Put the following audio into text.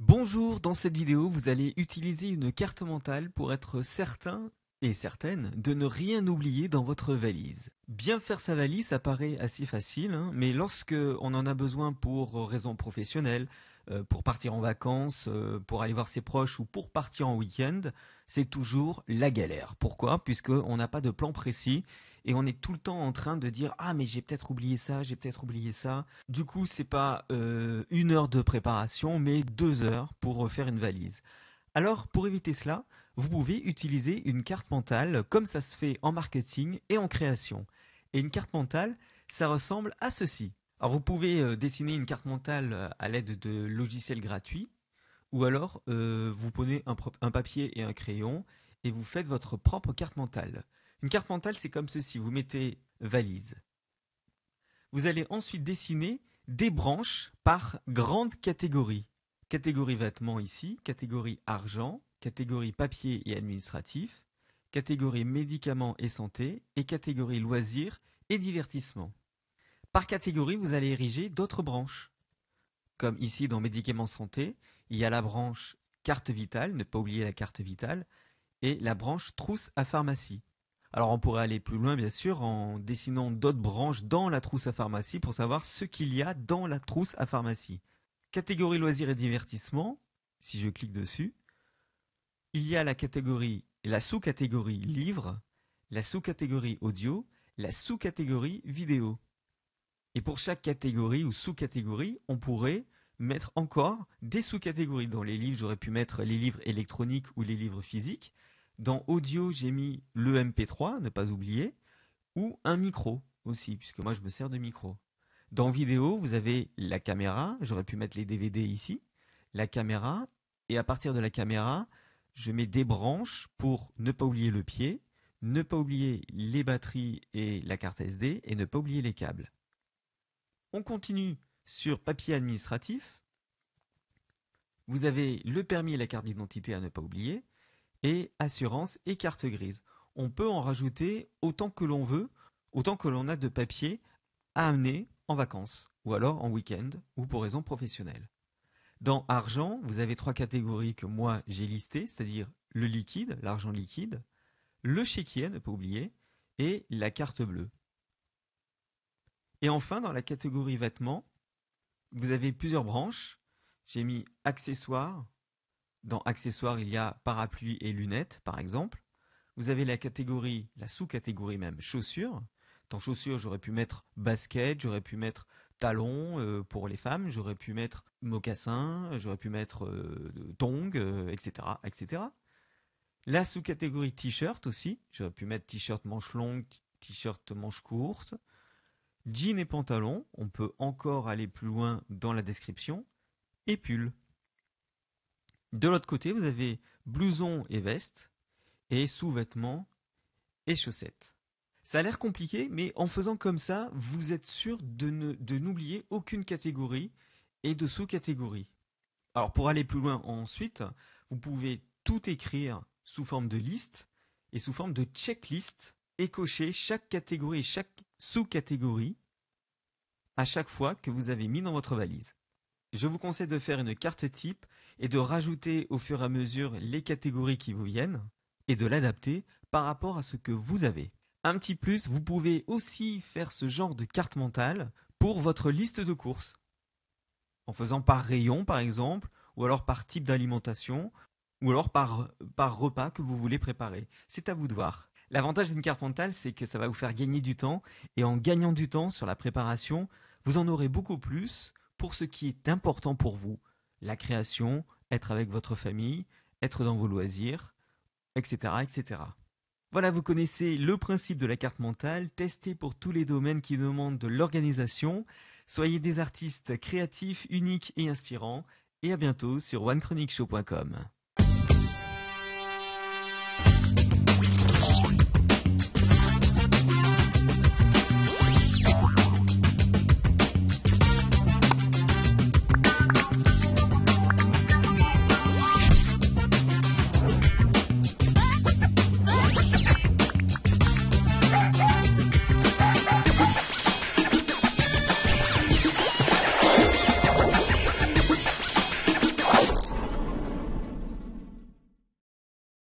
Bonjour, dans cette vidéo vous allez utiliser une carte mentale pour être certain et certaine de ne rien oublier dans votre valise. Bien faire sa valise ça paraît assez facile, hein, mais lorsque on en a besoin pour euh, raisons professionnelles, euh, pour partir en vacances, euh, pour aller voir ses proches ou pour partir en week-end, c'est toujours la galère. Pourquoi Puisqu'on n'a pas de plan précis et on est tout le temps en train de dire ah mais j'ai peut-être oublié ça, j'ai peut-être oublié ça. Du coup c'est pas euh, une heure de préparation mais deux heures pour faire une valise. Alors pour éviter cela, vous pouvez utiliser une carte mentale comme ça se fait en marketing et en création. Et une carte mentale, ça ressemble à ceci. Alors vous pouvez euh, dessiner une carte mentale euh, à l'aide de logiciels gratuits ou alors, euh, vous prenez un, papier et un crayon et vous faites votre propre carte mentale. Une carte mentale, c'est comme ceci. Vous mettez valise. Vous allez ensuite dessiner des branches par grandes catégories. Catégorie vêtements ici, catégorie argent, catégorie papier et administratif, catégorie médicaments et santé et catégorie loisirs et divertissement. Par catégorie, vous allez ériger d'autres branches, comme ici dans médicaments santé, il y a la branche carte vitale, ne pas oublier la carte vitale, et la branche trousse à pharmacie. Alors on pourrait aller plus loin bien sûr en dessinant d'autres branches dans la trousse à pharmacie pour savoir ce qu'il y a dans la trousse à pharmacie. Catégorie loisirs et divertissements, si je clique dessus, il y a la catégorie, la sous-catégorie livre, la sous-catégorie audio, la sous-catégorie vidéo. Et pour chaque catégorie ou sous-catégorie, on pourrait mettre encore des sous-catégories. Dans les livres, j'aurais pu mettre les livres électroniques ou les livres physiques. Dans audio, j'ai mis le MP3, ne pas oublier, ou un micro aussi, puisque moi je me sers de micro. Dans vidéo, vous avez la caméra, j'aurais pu mettre les DVD ici, la caméra, et à partir de la caméra, je mets des branches pour ne pas oublier le pied, ne pas oublier les batteries et la carte SD, et ne pas oublier les câbles. On continue sur papier administratif, vous avez le permis et la carte d'identité à ne pas oublier, et assurance et carte grise. On peut en rajouter autant que l'on veut, autant que l'on a de papier à amener en vacances, ou alors en week-end, ou pour raison professionnelle. Dans argent, vous avez trois catégories que moi j'ai listées, c'est-à-dire le liquide, l'argent liquide, le chéquier, ne pas oublier, et la carte bleue. Et enfin, dans la catégorie vêtements, vous avez plusieurs branches. J'ai mis accessoires. Dans accessoires, il y a parapluie et lunettes, par exemple. Vous avez la catégorie, la sous-catégorie même, chaussures. Dans chaussures, j'aurais pu mettre basket, j'aurais pu mettre Talon euh, » pour les femmes, j'aurais pu mettre mocassins, j'aurais pu mettre tong, euh, tongs, etc., euh, etc. La sous-catégorie t-shirt aussi, j'aurais pu mettre t-shirt manche longue, t-shirt manche courte, jean et pantalon, on peut encore aller plus loin dans la description, et pull. De l'autre côté, vous avez blouson et veste, et sous-vêtements et chaussettes. Ça a l'air compliqué, mais en faisant comme ça, vous êtes sûr de n'oublier aucune catégorie et de sous-catégorie. Alors pour aller plus loin ensuite, vous pouvez tout écrire sous forme de liste et sous forme de checklist et cocher chaque catégorie et chaque sous-catégories à chaque fois que vous avez mis dans votre valise. Je vous conseille de faire une carte type et de rajouter au fur et à mesure les catégories qui vous viennent et de l'adapter par rapport à ce que vous avez. Un petit plus, vous pouvez aussi faire ce genre de carte mentale pour votre liste de courses. En faisant par rayon par exemple, ou alors par type d'alimentation, ou alors par, par repas que vous voulez préparer. C'est à vous de voir. L'avantage d'une carte mentale, c'est que ça va vous faire gagner du temps. Et en gagnant du temps sur la préparation, vous en aurez beaucoup plus pour ce qui est important pour vous. La création, être avec votre famille, être dans vos loisirs, etc. etc. Voilà, vous connaissez le principe de la carte mentale, Testez pour tous les domaines qui demandent de l'organisation. Soyez des artistes créatifs, uniques et inspirants. Et à bientôt sur onechronicshow.com.